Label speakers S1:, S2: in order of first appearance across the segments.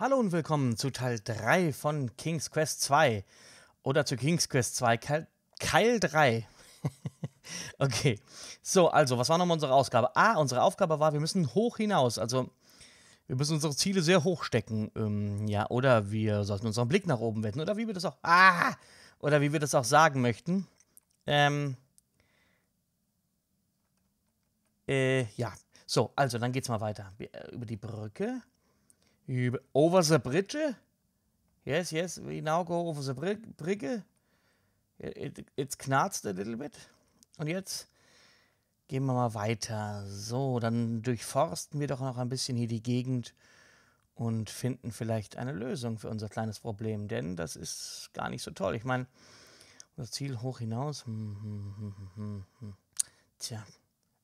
S1: Hallo und willkommen zu Teil 3 von King's Quest 2 oder zu King's Quest 2 Keil, Keil 3. okay, so, also, was war nochmal unsere Ausgabe? Ah, unsere Aufgabe war, wir müssen hoch hinaus, also wir müssen unsere Ziele sehr hoch stecken, ähm, ja, oder wir sollten unseren Blick nach oben wenden, oder wie wir das auch, ah, oder wie wir das auch sagen möchten, ähm, äh, ja, so, also, dann geht's mal weiter, äh, über die Brücke, over the bridge? Yes, yes, we now go over the bridge. It, it, it's knarzt a little bit. Und jetzt gehen wir mal weiter. So, dann durchforsten wir doch noch ein bisschen hier die Gegend und finden vielleicht eine Lösung für unser kleines Problem, denn das ist gar nicht so toll. Ich meine, unser Ziel hoch hinaus. Hm, hm, hm, Tja.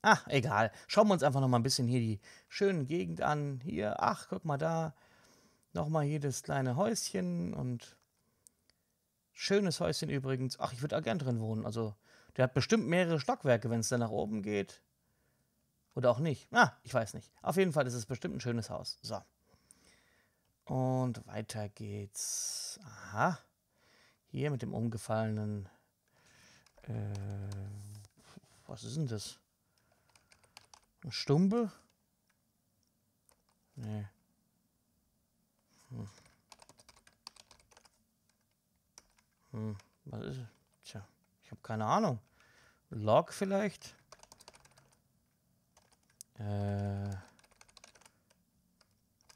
S1: Ach, egal. Schauen wir uns einfach noch mal ein bisschen hier die schöne Gegend an. Hier, ach, guck mal da. Nochmal hier das kleine Häuschen und schönes Häuschen übrigens. Ach, ich würde auch gern drin wohnen. Also, der hat bestimmt mehrere Stockwerke, wenn es da nach oben geht. Oder auch nicht. Ah, ich weiß nicht. Auf jeden Fall ist es bestimmt ein schönes Haus. So. Und weiter geht's. Aha. Hier mit dem umgefallenen. Äh, was ist denn das? Ein Stumpe? Nee. Hm. Hm, was ist es? Tja, ich habe keine Ahnung. Log vielleicht? Äh.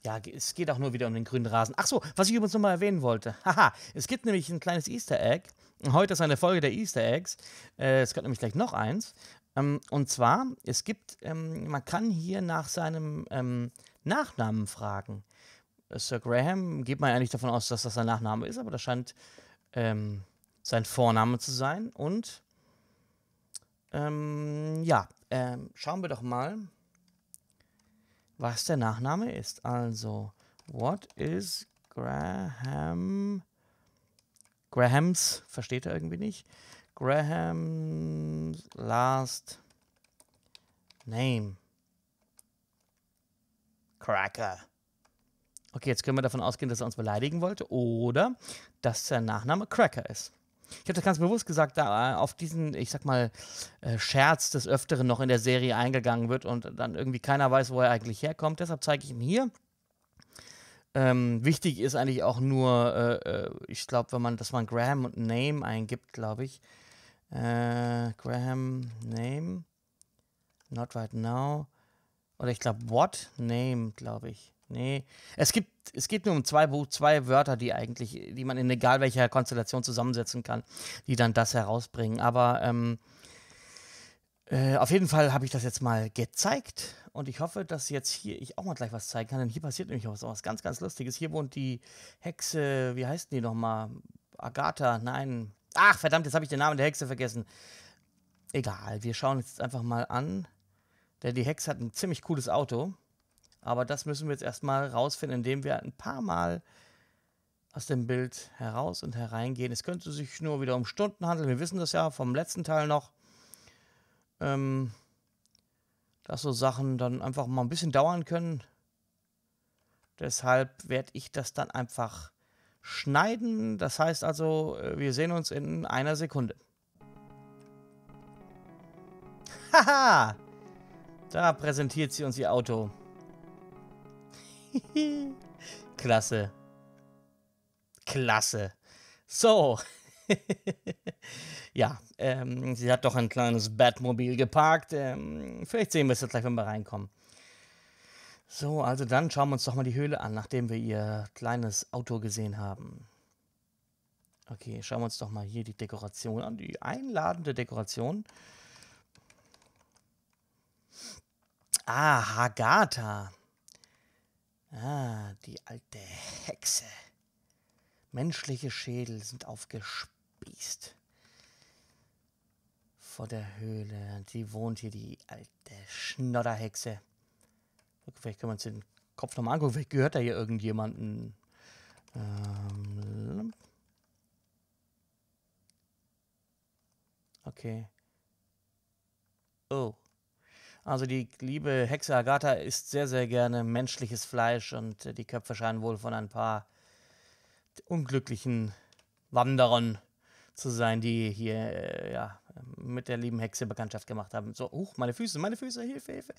S1: Ja, es geht auch nur wieder um den grünen Rasen. Ach so, was ich übrigens nochmal erwähnen wollte. Haha, es gibt nämlich ein kleines Easter Egg. Heute ist eine Folge der Easter Eggs. Äh, es gibt nämlich gleich noch eins. Ähm, und zwar, es gibt, ähm, man kann hier nach seinem ähm, Nachnamen fragen. Äh, Sir Graham geht man eigentlich davon aus, dass das sein Nachname ist, aber das scheint ähm, sein Vorname zu sein. Und ähm, ja, ähm, schauen wir doch mal, was der Nachname ist. Also, what is Graham? Grahams versteht er irgendwie nicht. Graham's last name. Cracker. Okay, jetzt können wir davon ausgehen, dass er uns beleidigen wollte oder dass sein Nachname Cracker ist. Ich habe das ganz bewusst gesagt, da auf diesen, ich sag mal, äh, Scherz des Öfteren noch in der Serie eingegangen wird und dann irgendwie keiner weiß, wo er eigentlich herkommt. Deshalb zeige ich ihm hier. Ähm, wichtig ist eigentlich auch nur, äh, äh ich glaube, wenn man, dass man Graham und Name eingibt, glaube ich, äh, Graham, Name. Not right now. Oder ich glaube, what? Name, glaube ich. Nee. Es gibt, es geht nur um zwei, zwei Wörter, die eigentlich, die man in egal welcher Konstellation zusammensetzen kann, die dann das herausbringen. Aber ähm, äh, auf jeden Fall habe ich das jetzt mal gezeigt und ich hoffe, dass jetzt hier ich auch mal gleich was zeigen kann, denn hier passiert nämlich auch was, was ganz, ganz Lustiges. Hier wohnt die Hexe, wie heißt die nochmal? Agatha, nein, Ach, verdammt, jetzt habe ich den Namen der Hexe vergessen. Egal, wir schauen jetzt einfach mal an. Denn die Hexe hat ein ziemlich cooles Auto. Aber das müssen wir jetzt erstmal rausfinden, indem wir ein paar Mal aus dem Bild heraus und hereingehen. Es könnte sich nur wieder um Stunden handeln. Wir wissen das ja vom letzten Teil noch. Ähm, dass so Sachen dann einfach mal ein bisschen dauern können. Deshalb werde ich das dann einfach schneiden. Das heißt also, äh, wir sehen uns in einer Sekunde. Haha! da präsentiert sie uns ihr Auto. Klasse. Klasse. So. ja, ähm, sie hat doch ein kleines Batmobil geparkt. Ähm, vielleicht sehen wir es jetzt gleich, wenn wir reinkommen. So, also dann schauen wir uns doch mal die Höhle an, nachdem wir ihr kleines Auto gesehen haben. Okay, schauen wir uns doch mal hier die Dekoration an, die einladende Dekoration. Ah, Hagata. Ah, die alte Hexe. Menschliche Schädel sind aufgespießt. Vor der Höhle, die wohnt hier die alte Schnodderhexe. Vielleicht kann man es den Kopf nochmal angucken. Vielleicht gehört da hier irgendjemanden. Ähm okay. Oh. Also die liebe Hexe Agatha isst sehr, sehr gerne menschliches Fleisch und äh, die Köpfe scheinen wohl von ein paar unglücklichen Wanderern zu sein, die hier äh, ja, mit der lieben Hexe Bekanntschaft gemacht haben. So, huch, meine Füße, meine Füße, Hilfe, Hilfe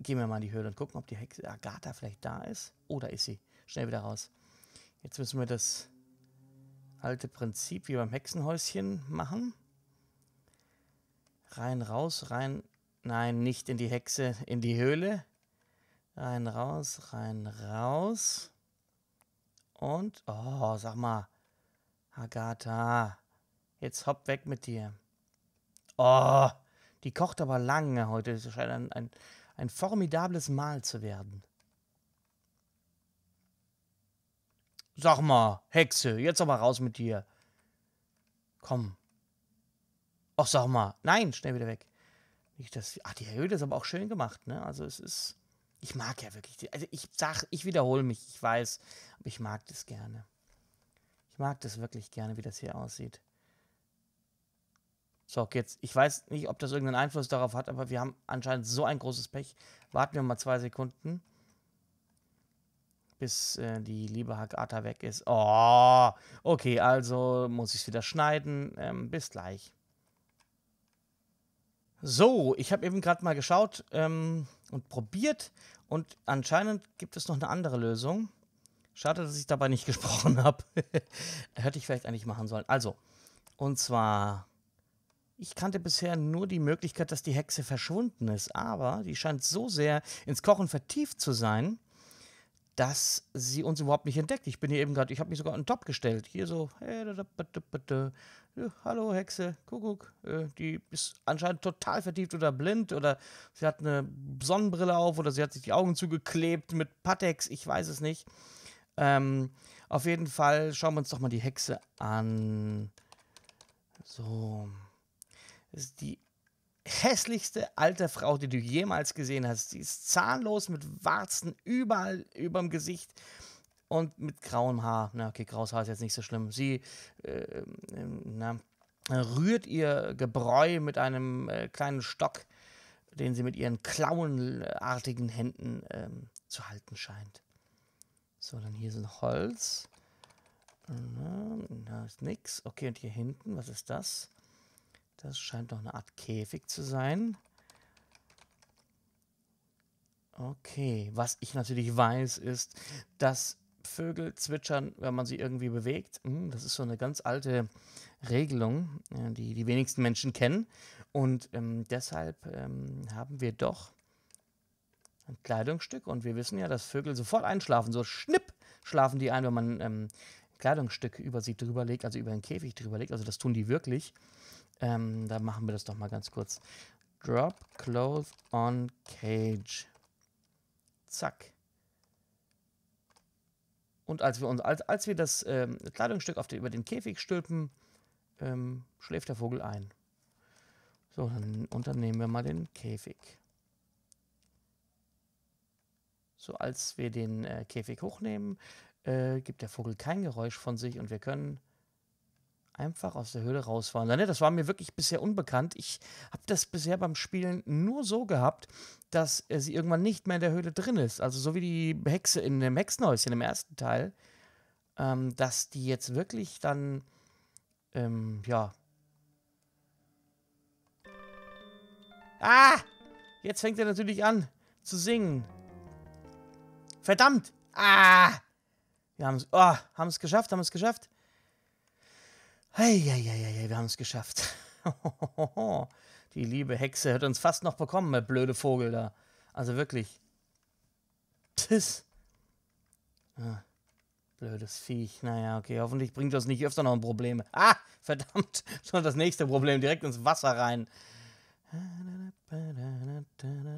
S1: gehen wir mal in die Höhle und gucken, ob die Hexe Agatha vielleicht da ist. Oder ist sie. Schnell wieder raus. Jetzt müssen wir das alte Prinzip wie beim Hexenhäuschen machen. Rein, raus, rein. Nein, nicht in die Hexe, in die Höhle. Rein, raus, rein, raus. Und, oh, sag mal, Agatha, jetzt hopp weg mit dir. Oh, die kocht aber lange heute. Das ist ein, ein ein formidables Mahl zu werden. Sag mal, Hexe, jetzt aber raus mit dir. Komm. Ach, sag mal. Nein, schnell wieder weg. Nicht, dass, ach, die Höhle ist aber auch schön gemacht, ne? Also es ist. Ich mag ja wirklich. Die, also ich sag, ich wiederhole mich, ich weiß, aber ich mag das gerne. Ich mag das wirklich gerne, wie das hier aussieht. So, jetzt, ich weiß nicht, ob das irgendeinen Einfluss darauf hat, aber wir haben anscheinend so ein großes Pech. Warten wir mal zwei Sekunden, bis äh, die liebe Hakata weg ist. Oh, okay, also muss ich es wieder schneiden. Ähm, bis gleich. So, ich habe eben gerade mal geschaut ähm, und probiert und anscheinend gibt es noch eine andere Lösung. Schade, dass ich dabei nicht gesprochen habe. Hätte ich vielleicht eigentlich machen sollen. Also, und zwar ich kannte bisher nur die Möglichkeit, dass die Hexe verschwunden ist, aber die scheint so sehr ins Kochen vertieft zu sein, dass sie uns überhaupt nicht entdeckt. Ich bin hier eben gerade, ich habe mich sogar an den top gestellt. Hier so, hallo Hexe, Kuckuck. Äh, die ist anscheinend total vertieft oder blind oder sie hat eine Sonnenbrille auf oder sie hat sich die Augen zugeklebt mit Patex, ich weiß es nicht. Ähm, auf jeden Fall schauen wir uns doch mal die Hexe an. So. Das ist die hässlichste alte Frau, die du jemals gesehen hast. Sie ist zahnlos mit Warzen überall über dem Gesicht und mit grauem Haar. Na, okay, graues Haar ist jetzt nicht so schlimm. Sie äh, ähm, na, rührt ihr Gebräu mit einem äh, kleinen Stock, den sie mit ihren klauenartigen Händen äh, zu halten scheint. So, dann hier ist ein Holz. Da ist nichts. Okay, und hier hinten, was ist das? Das scheint doch eine Art Käfig zu sein. Okay, was ich natürlich weiß, ist, dass Vögel zwitschern, wenn man sie irgendwie bewegt. Hm, das ist so eine ganz alte Regelung, äh, die die wenigsten Menschen kennen. Und ähm, deshalb ähm, haben wir doch ein Kleidungsstück. Und wir wissen ja, dass Vögel sofort einschlafen. So schnipp schlafen die ein, wenn man ähm, ein Kleidungsstück über sie drüber legt, also über den Käfig drüber legt. Also das tun die wirklich. Ähm, da machen wir das doch mal ganz kurz. Drop Clothes on Cage. Zack. Und als wir, uns, als, als wir das ähm, Kleidungsstück auf den, über den Käfig stülpen, ähm, schläft der Vogel ein. So, dann nehmen wir mal den Käfig. So, als wir den äh, Käfig hochnehmen, äh, gibt der Vogel kein Geräusch von sich und wir können einfach aus der Höhle rausfahren. Das war mir wirklich bisher unbekannt. Ich habe das bisher beim Spielen nur so gehabt, dass sie irgendwann nicht mehr in der Höhle drin ist. Also so wie die Hexe in dem Hexenhäuschen im ersten Teil, ähm, dass die jetzt wirklich dann, ähm, ja. Ah! Jetzt fängt er natürlich an zu singen. Verdammt! Ah! Wir haben es oh, geschafft, haben es geschafft. Hey, ja, ja, ja, wir haben es geschafft. Die liebe Hexe hat uns fast noch bekommen, der blöde Vogel da. Also wirklich. Tiss. Ah, blödes Viech. Naja, okay, hoffentlich bringt das nicht öfter noch ein Problem. Ah, verdammt. Schon das nächste Problem, direkt ins Wasser rein.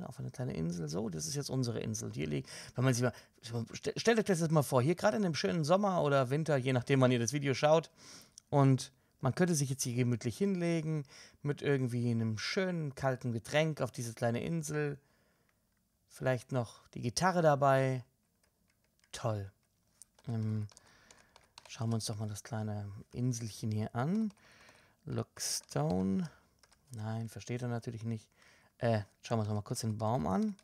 S1: Auf eine kleine Insel. So, das ist jetzt unsere Insel. Hier liegt, wenn man sich mal, stellt euch das jetzt mal vor, hier gerade in dem schönen Sommer oder Winter, je nachdem, wann ihr das Video schaut, und man könnte sich jetzt hier gemütlich hinlegen mit irgendwie einem schönen kalten Getränk auf diese kleine Insel. Vielleicht noch die Gitarre dabei. Toll. Ähm, schauen wir uns doch mal das kleine Inselchen hier an. Lockstone. Nein, versteht er natürlich nicht. Äh, schauen wir uns mal kurz den Baum an.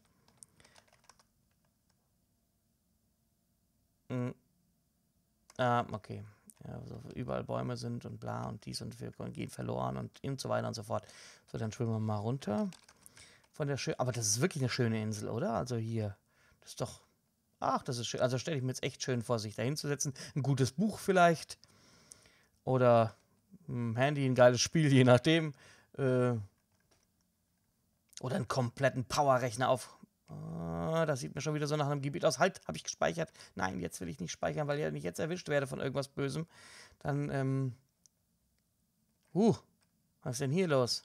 S1: Mhm. Ah, okay. Ja, also überall Bäume sind und bla und dies und wir gehen verloren und, und so weiter und so fort. So, dann schwimmen wir mal runter von der Aber das ist wirklich eine schöne Insel, oder? Also hier, das ist doch. Ach, das ist schön. Also stelle ich mir jetzt echt schön vor, sich da hinzusetzen. Ein gutes Buch vielleicht. Oder ein hm, Handy, ein geiles Spiel, je nachdem. Äh, oder einen kompletten Powerrechner auf, Oh, das sieht mir schon wieder so nach einem Gebiet aus. Halt, habe ich gespeichert. Nein, jetzt will ich nicht speichern, weil ich jetzt erwischt werde von irgendwas Bösem. Dann, ähm. Huh, was ist denn hier los?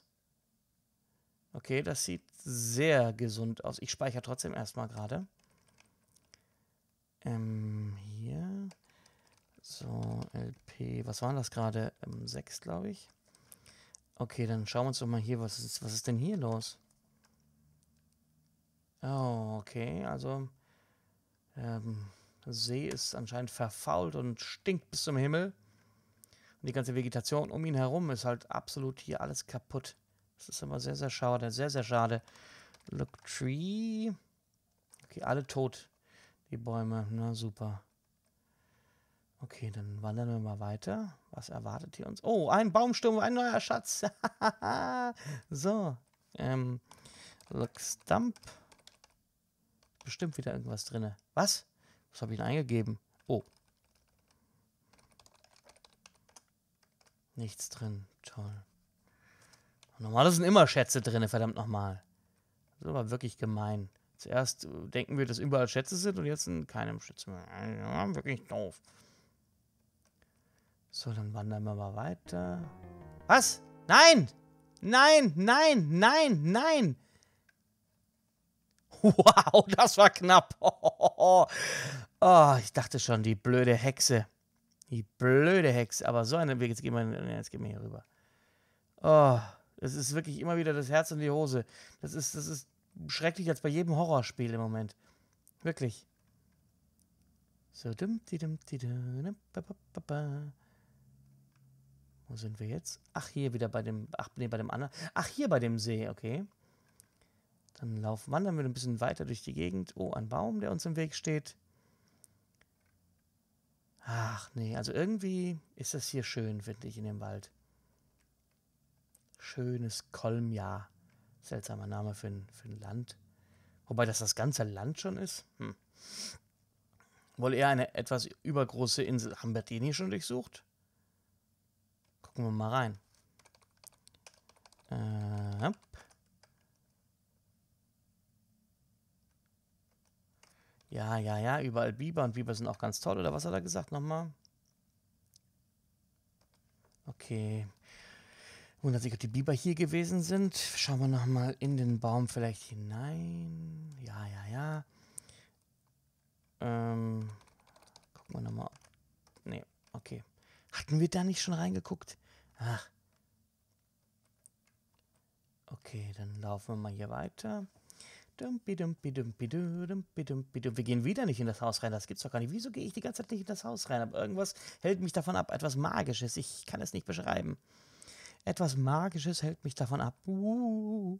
S1: Okay, das sieht sehr gesund aus. Ich speichere trotzdem erstmal gerade. Ähm, hier. So, LP. Was waren das gerade? Ähm, 6, glaube ich. Okay, dann schauen wir uns doch mal hier, was ist, was ist denn hier los? Oh, okay, also ähm, der See ist anscheinend verfault und stinkt bis zum Himmel. Und die ganze Vegetation um ihn herum ist halt absolut hier alles kaputt. Das ist aber sehr, sehr schade, sehr, sehr schade. Look Tree. Okay, alle tot, die Bäume. Na, super. Okay, dann wandern wir mal weiter. Was erwartet hier uns? Oh, ein Baumsturm, ein neuer Schatz. so, ähm, Look Stump bestimmt wieder irgendwas drin. Was? Was habe ich denn eingegeben? Oh. Nichts drin. Toll. Normal sind immer Schätze drin, verdammt nochmal. Das ist aber wirklich gemein. Zuerst äh, denken wir, dass überall Schätze sind und jetzt sind keinem Schätze mehr. Ja, wirklich doof. So, dann wandern wir mal weiter. Was? Nein! Nein, nein, nein, nein! Wow, das war knapp. Oh, ich dachte schon, die blöde Hexe. Die blöde Hexe. Aber so eine. Jetzt gehen wir, jetzt gehen wir hier rüber. Oh, ah, es ist wirklich immer wieder das Herz und die Hose. Das ist, das ist schrecklich als bei jedem Horrorspiel im Moment. Wirklich. So, dum, di, dum, di, dum, ba, ba, ba, Wo sind wir jetzt? Ach, hier wieder bei dem. Ach, nee, bei dem anderen. Ach, hier bei dem See, okay. Dann laufen, wandern wir ein bisschen weiter durch die Gegend. Oh, ein Baum, der uns im Weg steht. Ach nee, also irgendwie ist das hier schön, finde ich, in dem Wald. Schönes Kolmjahr. Seltsamer Name für ein, für ein Land. Wobei das das ganze Land schon ist. Hm. Wohl eher eine etwas übergroße Insel. Haben wir den hier schon durchsucht? Gucken wir mal rein. Äh, Ja, ja, ja, überall Biber und Biber sind auch ganz toll. Oder was hat er gesagt nochmal? Okay. Wundert sich, ob die Biber hier gewesen sind. Schauen wir nochmal in den Baum vielleicht hinein. Ja, ja, ja. Ähm, gucken wir nochmal. Nee, okay. Hatten wir da nicht schon reingeguckt? Ach. Okay, dann laufen wir mal hier weiter. Wir gehen wieder nicht in das Haus rein, das gibt's doch gar nicht. Wieso gehe ich die ganze Zeit nicht in das Haus rein? Aber irgendwas hält mich davon ab. Etwas Magisches, ich kann es nicht beschreiben. Etwas Magisches hält mich davon ab. Uh.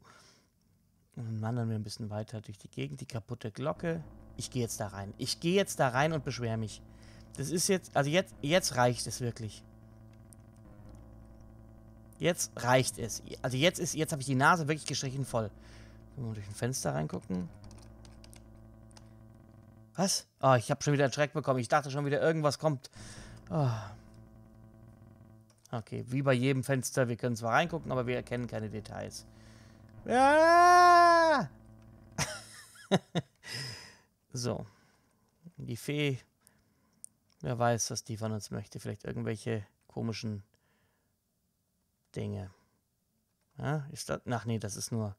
S1: Und dann wandern wir ein bisschen weiter durch die Gegend, die kaputte Glocke. Ich gehe jetzt da rein. Ich gehe jetzt da rein und beschwere mich. Das ist jetzt, also jetzt, jetzt reicht es wirklich. Jetzt reicht es. Also jetzt ist, jetzt habe ich die Nase wirklich gestrichen voll. Können wir durch ein Fenster reingucken? Was? Oh, ich habe schon wieder einen Schreck bekommen. Ich dachte schon wieder, irgendwas kommt. Oh. Okay, wie bei jedem Fenster. Wir können zwar reingucken, aber wir erkennen keine Details. Ah! so. Die Fee. Wer weiß, was die von uns möchte. Vielleicht irgendwelche komischen Dinge. Ja, ist das? Ach nee, das ist nur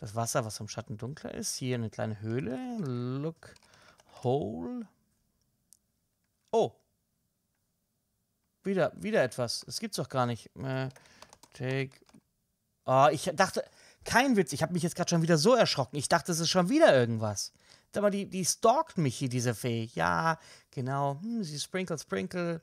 S1: das Wasser, was im Schatten dunkler ist. Hier eine kleine Höhle. Look. Hole. Oh. Wieder, wieder etwas. Es gibt's doch gar nicht. Äh, take. Oh, ich dachte. Kein Witz, ich habe mich jetzt gerade schon wieder so erschrocken. Ich dachte, es ist schon wieder irgendwas. Sag mal, die, die stalkt mich hier, diese Fee. Ja, genau. Hm, sie sprinkle, sprinkle.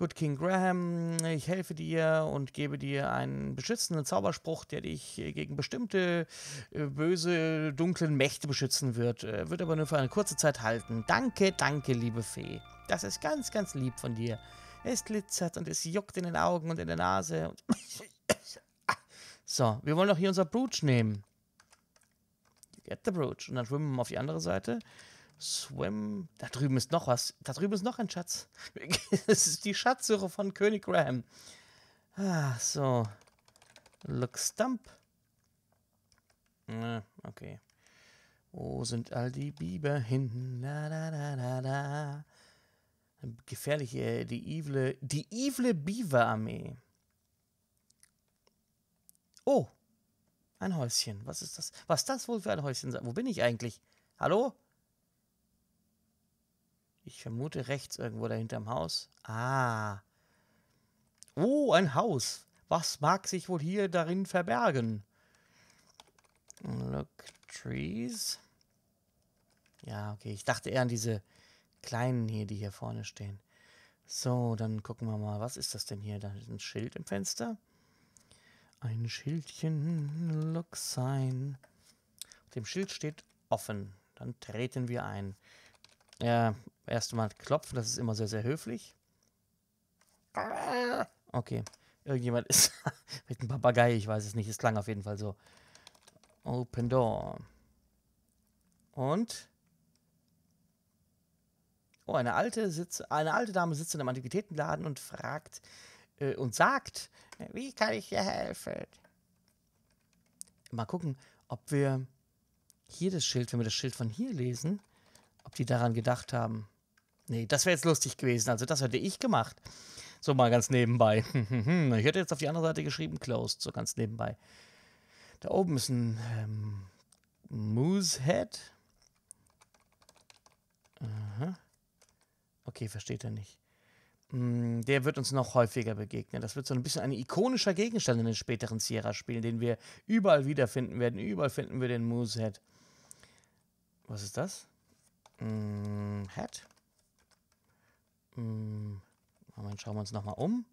S1: Good King Graham, ich helfe dir und gebe dir einen beschützenden Zauberspruch, der dich äh, gegen bestimmte äh, böse, dunklen Mächte beschützen wird. Äh, wird aber nur für eine kurze Zeit halten. Danke, danke, liebe Fee. Das ist ganz, ganz lieb von dir. Es glitzert und es juckt in den Augen und in der Nase. so, wir wollen doch hier unser Brooch nehmen. Get the Brooch. Und dann schwimmen wir mal auf die andere Seite. Swim. Da drüben ist noch was. Da drüben ist noch ein Schatz. Es ist die Schatzsuche von König Graham. Ah, so. Look Stump. Ah, okay. Wo sind all die Biber hin? Da, da, da, da, da. Gefährliche, die evil, die evil Biber-Armee. Oh, ein Häuschen. Was ist das? Was ist das wohl für ein Häuschen Wo bin ich eigentlich? Hallo? Ich vermute rechts irgendwo dahinter dahinterm Haus. Ah. Oh, ein Haus. Was mag sich wohl hier darin verbergen? Look, trees. Ja, okay. Ich dachte eher an diese kleinen hier, die hier vorne stehen. So, dann gucken wir mal. Was ist das denn hier? Da ist ein Schild im Fenster. Ein Schildchen. Look, sign. Auf dem Schild steht offen. Dann treten wir ein. Ja, Erstmal klopfen, das ist immer sehr, sehr höflich. Okay. Irgendjemand ist mit einem Papagei, ich weiß es nicht. Es klang auf jeden Fall so. Open Door. Und? Oh, eine alte, Sitz, eine alte Dame sitzt in einem Antiquitätenladen und fragt äh, und sagt, wie kann ich dir helfen? Mal gucken, ob wir hier das Schild, wenn wir das Schild von hier lesen, ob die daran gedacht haben. Nee, das wäre jetzt lustig gewesen. Also das hätte ich gemacht. So mal ganz nebenbei. ich hätte jetzt auf die andere Seite geschrieben, closed, so ganz nebenbei. Da oben ist ein ähm, Moosehead. Aha. Okay, versteht er nicht. Mm, der wird uns noch häufiger begegnen. Das wird so ein bisschen ein ikonischer Gegenstand in den späteren Sierra-Spielen, den wir überall wiederfinden werden. Überall finden wir den Moosehead. Was ist das? Mm, Hat? Hm, Moment, schauen wir uns nochmal um.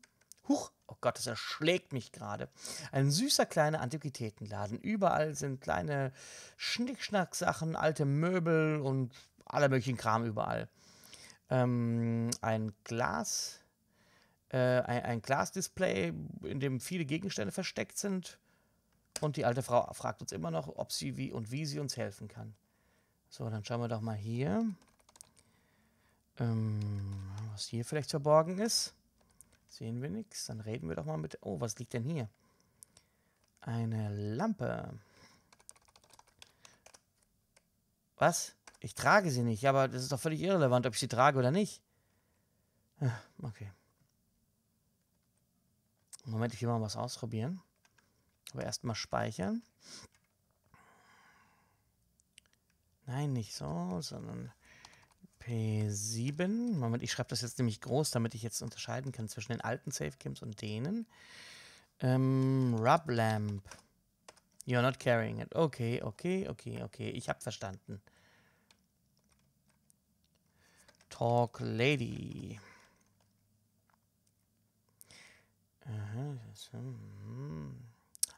S1: Huch, oh Gott, das erschlägt mich gerade. Ein süßer kleiner Antiquitätenladen. Überall sind kleine Schnickschnack-Sachen, alte Möbel und aller möglichen Kram überall. Ähm, ein Glas, äh, ein, ein Glasdisplay, in dem viele Gegenstände versteckt sind. Und die alte Frau fragt uns immer noch, ob sie wie und wie sie uns helfen kann. So, dann schauen wir doch mal hier. Ähm, was hier vielleicht verborgen ist. Sehen wir nichts. Dann reden wir doch mal mit... Oh, was liegt denn hier? Eine Lampe. Was? Ich trage sie nicht, aber das ist doch völlig irrelevant, ob ich sie trage oder nicht. Ah, okay. Moment, ich will mal was ausprobieren. Aber erstmal speichern. Nein, nicht so, sondern 7 Moment, ich schreibe das jetzt nämlich groß, damit ich jetzt unterscheiden kann zwischen den alten Safegames und denen. Ähm, Rub Lamp. You're not carrying it. Okay, okay, okay, okay. Ich habe verstanden. Talk Lady. Aha, das, ist, hm. hm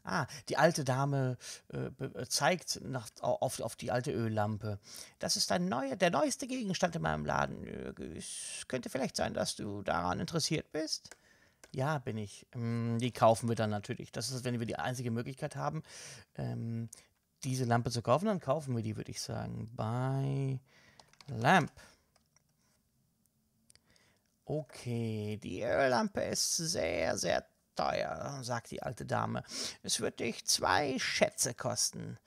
S1: ah, die alte Dame äh, äh zeigt nach, auf, auf, die alte Öllampe. Das ist ein neuer, der neueste Gegenstand in meinem Laden. Äh, es könnte vielleicht sein, dass du daran interessiert bist. Ja, bin ich. Mm, die kaufen wir dann natürlich. Das ist, wenn wir die einzige Möglichkeit haben, ähm, diese Lampe zu kaufen, dann kaufen wir die, würde ich sagen. Bei Lamp. Okay, die Öllampe ist sehr, sehr teuer, sagt die alte Dame. Es wird dich zwei Schätze kosten.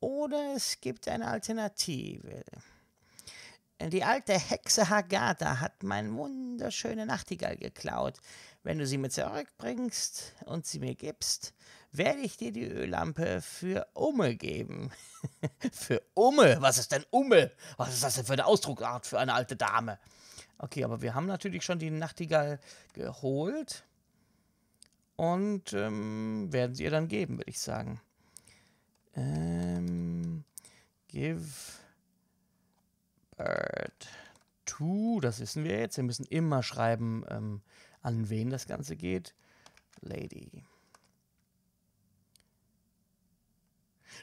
S1: Oder es gibt eine Alternative. Die alte Hexe Hagata hat meinen wunderschönen Nachtigall geklaut. Wenn du sie mir zurückbringst und sie mir gibst, werde ich dir die Öllampe für Umme geben. für Umme? Was ist denn Umme? Was ist das denn für eine Ausdrucksart für eine alte Dame? Okay, aber wir haben natürlich schon die Nachtigall geholt und ähm, werden sie ihr dann geben, würde ich sagen. Ähm, give bird to, das wissen wir jetzt. Wir müssen immer schreiben, ähm, an wen das Ganze geht. Lady.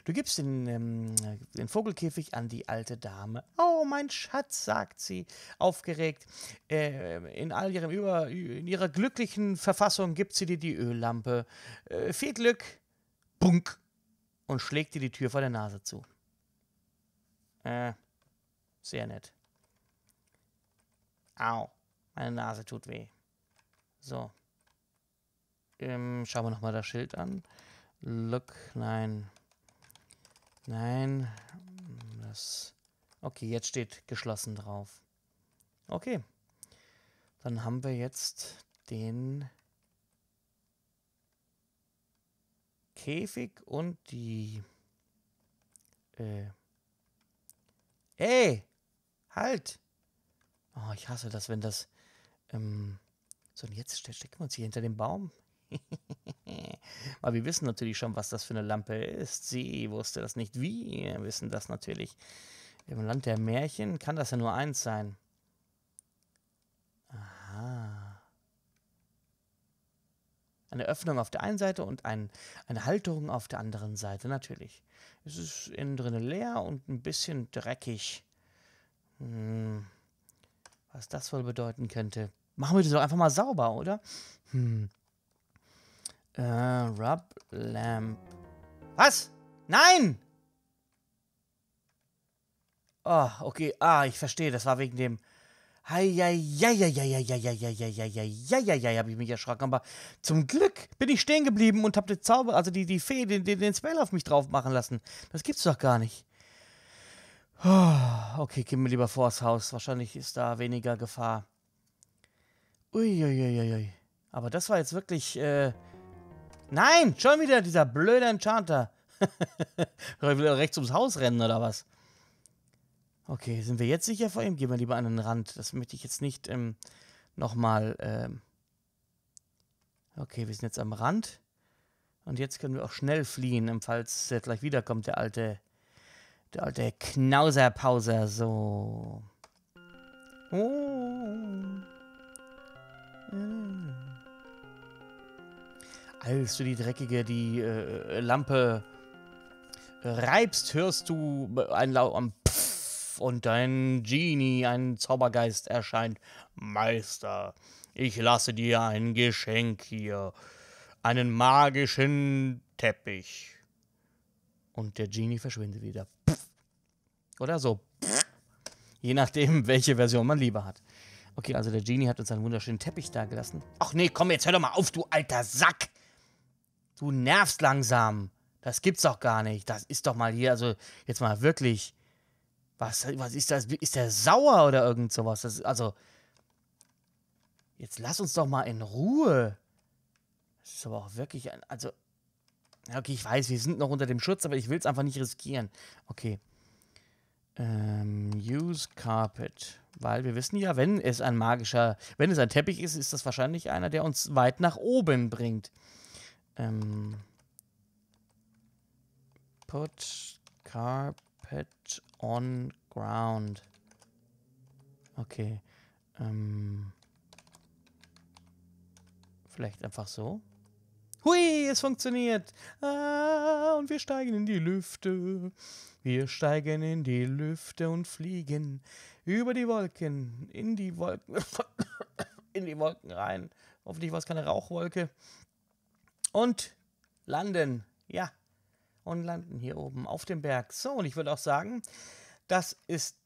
S1: Du gibst den, ähm, den Vogelkäfig an die alte Dame. Oh, mein Schatz, sagt sie, aufgeregt. Äh, in all ihrem Über in ihrer glücklichen Verfassung gibt sie dir die Öllampe. Äh, viel Glück. Bunk. Und schlägt dir die Tür vor der Nase zu. Äh, sehr nett. Au, meine Nase tut weh. So. Ähm, schauen wir nochmal das Schild an. Look, nein. Nein. Das. Okay, jetzt steht geschlossen drauf. Okay. Dann haben wir jetzt den Käfig und die... Äh... Ey! Halt! Oh, ich hasse das, wenn das... Ähm, so, und jetzt stecken wir uns hier hinter dem Baum. Weil wir wissen natürlich schon, was das für eine Lampe ist. Sie wusste das nicht. Wir wissen das natürlich. Im Land der Märchen kann das ja nur eins sein. Aha. Eine Öffnung auf der einen Seite und ein, eine Halterung auf der anderen Seite, natürlich. Es ist innen drin leer und ein bisschen dreckig. Hm. Was das wohl bedeuten könnte. Machen wir das doch einfach mal sauber, oder? Hm. Äh, Rub Lamp. Was? Nein! Oh, okay. Ah, ich verstehe. Das war wegen dem. Heieieiei, habe ich mich erschrocken. Aber zum Glück bin ich stehen geblieben und habe den Zauber, also die, die Fee, den, den, den Spell auf mich drauf machen lassen. Das gibt's doch gar nicht. Oh, okay, gehen wir lieber vors Haus. Wahrscheinlich ist da weniger Gefahr. Uiuiuiui. Aber das war jetzt wirklich. Äh Nein, schon wieder dieser blöde Enchanter. will er rechts ums Haus rennen oder was? Okay, sind wir jetzt sicher vor ihm? Gehen wir lieber an den Rand. Das möchte ich jetzt nicht ähm, nochmal. Ähm okay, wir sind jetzt am Rand. Und jetzt können wir auch schnell fliehen, ähm, falls er gleich wiederkommt, der alte. Der alte Knauserpauser. So. Oh als du die dreckige, die äh, äh Lampe reibst, hörst du ein laut Pfff und dein Genie, ein Zaubergeist erscheint. Meister, ich lasse dir ein Geschenk hier. Einen magischen Teppich. Und der Genie verschwindet wieder. Pff. Oder so. Pff. Je nachdem, welche Version man lieber hat. Okay, also der Genie hat uns einen wunderschönen Teppich dagelassen. Ach nee, komm, jetzt hör doch mal auf, du alter Sack! Du nervst langsam. Das gibt's doch gar nicht. Das ist doch mal hier, also jetzt mal wirklich. Was, was ist das? Ist der sauer oder irgend sowas? Das, also, jetzt lass uns doch mal in Ruhe. Das ist aber auch wirklich, ein, also, ja, okay, ich weiß, wir sind noch unter dem Schutz, aber ich will es einfach nicht riskieren. Okay. Ähm, use Carpet. Weil wir wissen ja, wenn es ein magischer, wenn es ein Teppich ist, ist das wahrscheinlich einer, der uns weit nach oben bringt. Ähm, put carpet on ground. Okay. Ähm, vielleicht einfach so. Hui, es funktioniert. Ah, und wir steigen in die Lüfte. Wir steigen in die Lüfte und fliegen über die Wolken, in die Wolken, in die Wolken rein. Hoffentlich war es keine Rauchwolke und landen. Ja, und landen hier oben auf dem Berg. So, und ich würde auch sagen, das ist.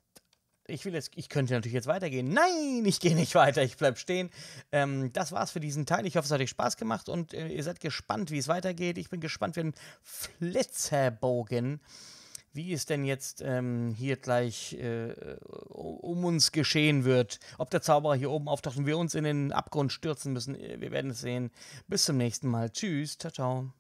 S1: Ich will jetzt, ich könnte natürlich jetzt weitergehen. Nein, ich gehe nicht weiter, ich bleibe stehen. Ähm, das war's für diesen Teil. Ich hoffe, es hat euch Spaß gemacht und äh, ihr seid gespannt, wie es weitergeht. Ich bin gespannt, wie ein Flitzerbogen wie es denn jetzt ähm, hier gleich äh, um uns geschehen wird. Ob der Zauberer hier oben auftaucht und wir uns in den Abgrund stürzen müssen, äh, wir werden es sehen. Bis zum nächsten Mal. Tschüss, ciao, ciao.